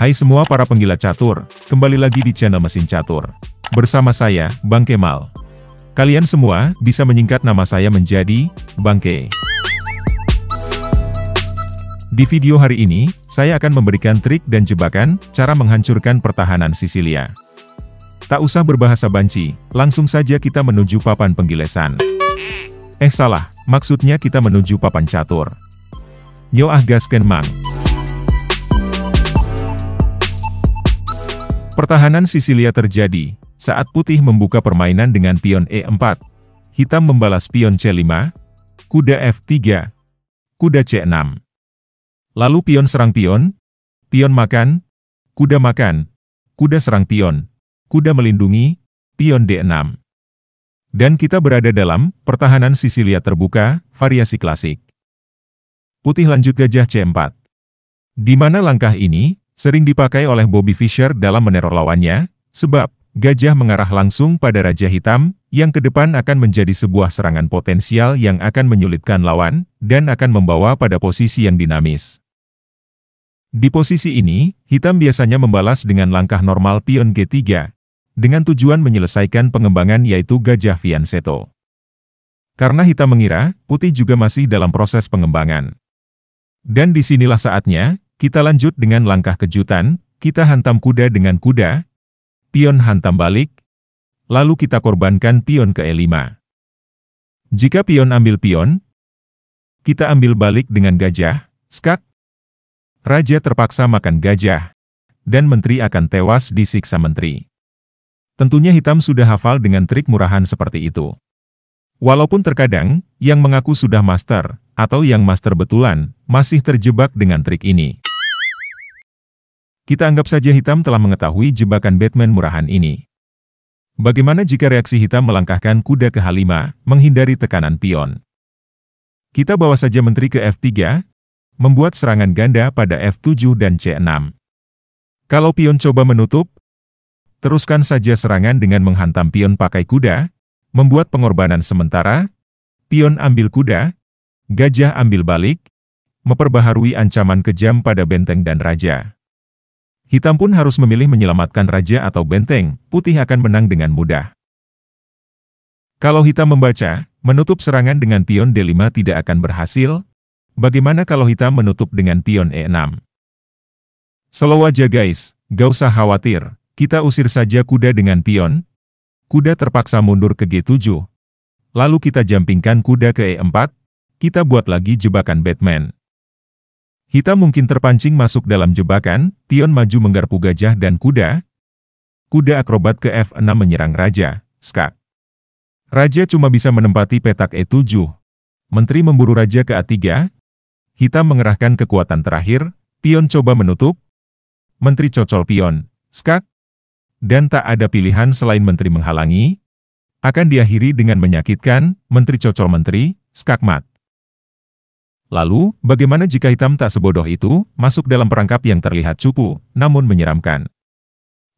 Hai semua para penggila catur, kembali lagi di channel Mesin Catur. Bersama saya, Bang Kemal. Kalian semua bisa menyingkat nama saya menjadi Bang K. Di video hari ini, saya akan memberikan trik dan jebakan cara menghancurkan pertahanan Sisilia. Tak usah berbahasa banci, langsung saja kita menuju papan penggilesan. Eh salah, maksudnya kita menuju papan catur. Yo gas ah, gasken mang. Pertahanan Sisilia terjadi saat putih membuka permainan dengan pion E4, hitam membalas pion C5, kuda F3, kuda C6. Lalu pion serang pion, pion makan, kuda makan, kuda serang pion, kuda melindungi, pion D6. Dan kita berada dalam pertahanan Sisilia terbuka, variasi klasik. Putih lanjut gajah C4. Di mana langkah ini sering dipakai oleh Bobby Fischer dalam meneror lawannya, sebab gajah mengarah langsung pada Raja Hitam, yang ke depan akan menjadi sebuah serangan potensial yang akan menyulitkan lawan, dan akan membawa pada posisi yang dinamis. Di posisi ini, hitam biasanya membalas dengan langkah normal pion G3, dengan tujuan menyelesaikan pengembangan yaitu gajah Fianceto. Karena hitam mengira, putih juga masih dalam proses pengembangan. Dan disinilah saatnya, kita lanjut dengan langkah kejutan, kita hantam kuda dengan kuda, pion hantam balik, lalu kita korbankan pion ke E5. Jika pion ambil pion, kita ambil balik dengan gajah, skak, raja terpaksa makan gajah, dan menteri akan tewas disiksa menteri. Tentunya hitam sudah hafal dengan trik murahan seperti itu. Walaupun terkadang, yang mengaku sudah master, atau yang master betulan, masih terjebak dengan trik ini. Kita anggap saja hitam telah mengetahui jebakan Batman murahan ini. Bagaimana jika reaksi hitam melangkahkan kuda ke H5, menghindari tekanan pion? Kita bawa saja menteri ke F3, membuat serangan ganda pada F7 dan C6. Kalau pion coba menutup, teruskan saja serangan dengan menghantam pion pakai kuda, membuat pengorbanan sementara, pion ambil kuda, gajah ambil balik, memperbaharui ancaman kejam pada benteng dan raja. Hitam pun harus memilih menyelamatkan raja atau benteng, putih akan menang dengan mudah. Kalau hitam membaca, menutup serangan dengan pion D5 tidak akan berhasil. Bagaimana kalau hitam menutup dengan pion E6? Slow aja guys, gak usah khawatir, kita usir saja kuda dengan pion. Kuda terpaksa mundur ke G7. Lalu kita jampingkan kuda ke E4, kita buat lagi jebakan Batman. Hitam mungkin terpancing masuk dalam jebakan, Tion maju menggarpu gajah dan kuda. Kuda akrobat ke F6 menyerang Raja, Skak. Raja cuma bisa menempati petak E7. Menteri memburu Raja ke A3. Hitam mengerahkan kekuatan terakhir, pion coba menutup. Menteri cocol pion, Skak. Dan tak ada pilihan selain Menteri menghalangi. Akan diakhiri dengan menyakitkan, Menteri cocol Menteri, Skakmat. Lalu, bagaimana jika hitam tak sebodoh itu masuk dalam perangkap yang terlihat cupu, namun menyeramkan?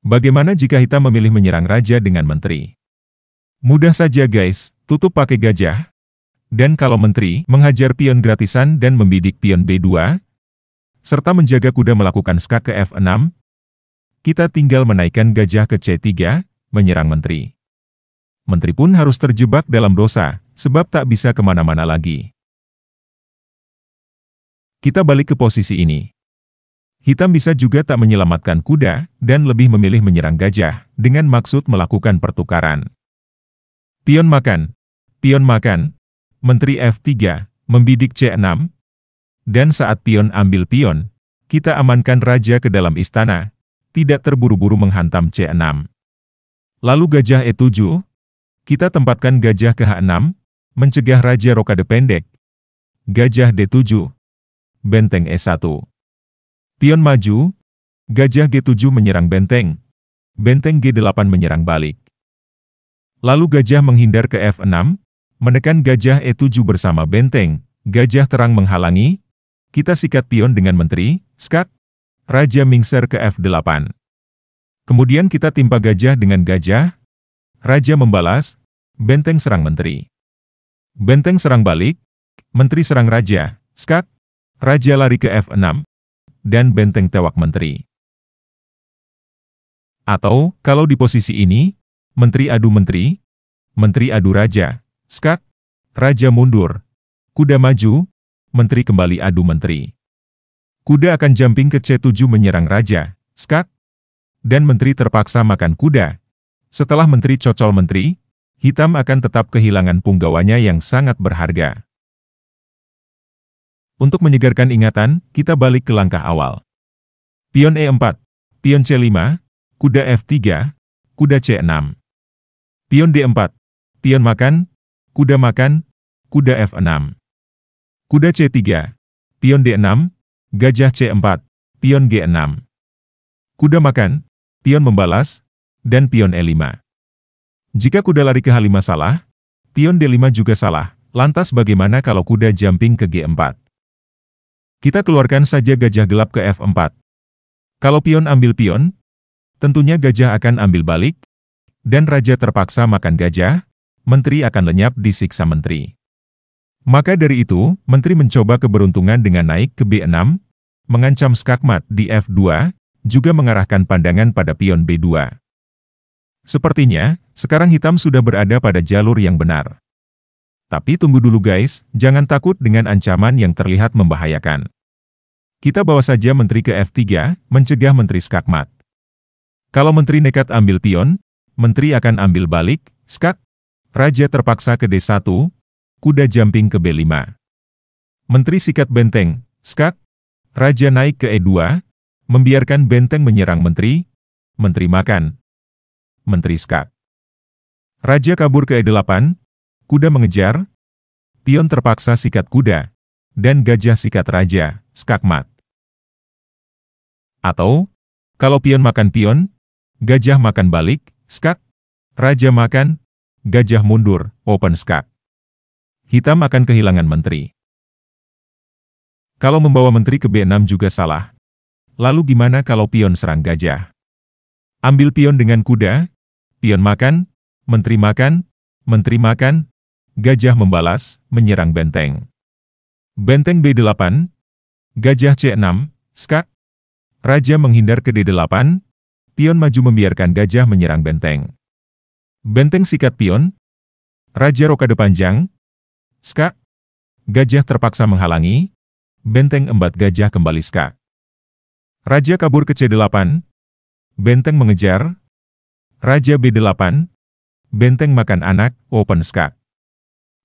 Bagaimana jika hitam memilih menyerang raja dengan menteri? Mudah saja guys, tutup pakai gajah. Dan kalau menteri, menghajar pion gratisan dan membidik pion B2, serta menjaga kuda melakukan skak ke F6, kita tinggal menaikkan gajah ke C3, menyerang menteri. Menteri pun harus terjebak dalam dosa, sebab tak bisa kemana-mana lagi. Kita balik ke posisi ini. Hitam bisa juga tak menyelamatkan kuda, dan lebih memilih menyerang gajah, dengan maksud melakukan pertukaran. Pion makan. Pion makan. Menteri F3, membidik C6. Dan saat pion ambil pion, kita amankan raja ke dalam istana, tidak terburu-buru menghantam C6. Lalu gajah E7, kita tempatkan gajah ke H6, mencegah raja rokade pendek. Gajah D7, benteng E1. Pion maju, gajah G7 menyerang benteng, benteng G8 menyerang balik. Lalu gajah menghindar ke F6, menekan gajah E7 bersama benteng, gajah terang menghalangi, kita sikat pion dengan menteri, skak, Raja Mingser ke F8. Kemudian kita timpa gajah dengan gajah, Raja membalas, benteng serang menteri. Benteng serang balik, menteri serang raja, skak, Raja lari ke F6, dan benteng tewak menteri. Atau, kalau di posisi ini, menteri adu menteri, menteri adu raja, skak, raja mundur, kuda maju, menteri kembali adu menteri. Kuda akan jumping ke C7 menyerang raja, skak, dan menteri terpaksa makan kuda. Setelah menteri cocol menteri, hitam akan tetap kehilangan punggawanya yang sangat berharga. Untuk menyegarkan ingatan, kita balik ke langkah awal. Pion E4, pion C5, kuda F3, kuda C6. Pion D4, pion makan, kuda makan, kuda F6. Kuda C3, pion D6, gajah C4, pion G6. Kuda makan, pion membalas, dan pion E5. Jika kuda lari ke H5 salah, pion D5 juga salah, lantas bagaimana kalau kuda jumping ke G4? Kita keluarkan saja gajah gelap ke F4. Kalau pion ambil pion, tentunya gajah akan ambil balik, dan raja terpaksa makan gajah, menteri akan lenyap di siksa menteri. Maka dari itu, menteri mencoba keberuntungan dengan naik ke B6, mengancam skakmat di F2, juga mengarahkan pandangan pada pion B2. Sepertinya, sekarang hitam sudah berada pada jalur yang benar. Tapi tunggu dulu guys, jangan takut dengan ancaman yang terlihat membahayakan. Kita bawa saja menteri ke F3, mencegah menteri skakmat. Kalau menteri nekat ambil pion, menteri akan ambil balik, skak. Raja terpaksa ke D1, kuda jumping ke B5. Menteri sikat benteng, skak. Raja naik ke E2, membiarkan benteng menyerang menteri. Menteri makan. Menteri skak. Raja kabur ke E8, Kuda mengejar, pion terpaksa sikat kuda, dan gajah sikat raja, skakmat. Atau, kalau pion makan pion, gajah makan balik, skak, raja makan, gajah mundur, open skak. Hitam akan kehilangan menteri. Kalau membawa menteri ke B6 juga salah. Lalu gimana kalau pion serang gajah? Ambil pion dengan kuda, pion makan, menteri makan, menteri makan, Gajah membalas, menyerang benteng. Benteng b 8 Gajah C6, Skak. Raja menghindar ke D8, pion maju membiarkan gajah menyerang benteng. Benteng sikat pion, Raja rokade panjang, Skak. Gajah terpaksa menghalangi, benteng embat gajah kembali Skak. Raja kabur ke C8, benteng mengejar, Raja B8, benteng makan anak, open Skak.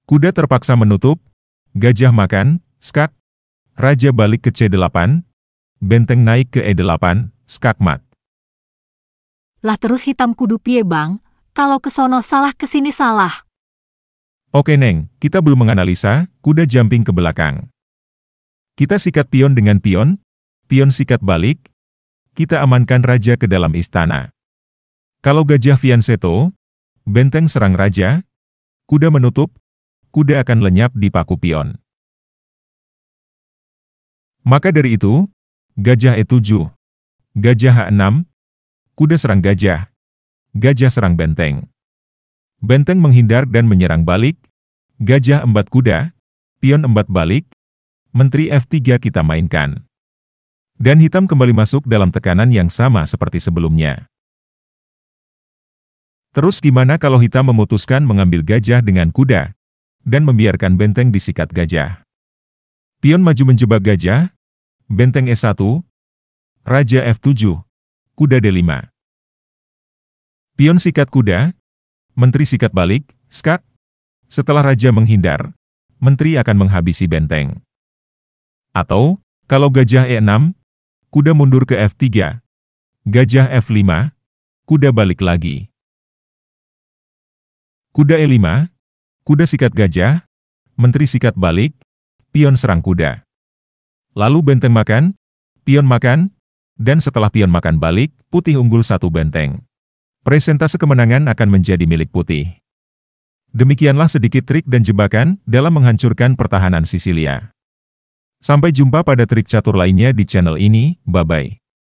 Kuda terpaksa menutup, gajah makan, skak, raja balik ke C8, benteng naik ke E8, skak mat. Lah terus hitam kudu pie bang, kalau ke sono salah kesini salah. Oke Neng, kita belum menganalisa, kuda jumping ke belakang. Kita sikat pion dengan pion, pion sikat balik, kita amankan raja ke dalam istana. Kalau gajah Fianceto, benteng serang raja, kuda menutup, kuda akan lenyap di paku pion. Maka dari itu, gajah E7, gajah H6, kuda serang gajah, gajah serang benteng. Benteng menghindar dan menyerang balik, gajah empat kuda, pion empat balik, menteri F3 kita mainkan. Dan hitam kembali masuk dalam tekanan yang sama seperti sebelumnya. Terus gimana kalau hitam memutuskan mengambil gajah dengan kuda, dan membiarkan benteng disikat gajah. Pion maju menjebak gajah, benteng E1, Raja F7, kuda D5. Pion sikat kuda, menteri sikat balik, skak. Setelah raja menghindar, menteri akan menghabisi benteng. Atau, kalau gajah E6, kuda mundur ke F3, gajah F5, kuda balik lagi. Kuda E5, kuda sikat gajah, menteri sikat balik, pion serang kuda. Lalu benteng makan, pion makan, dan setelah pion makan balik, putih unggul satu benteng. Presentase kemenangan akan menjadi milik putih. Demikianlah sedikit trik dan jebakan dalam menghancurkan pertahanan Sisilia. Sampai jumpa pada trik catur lainnya di channel ini, bye-bye.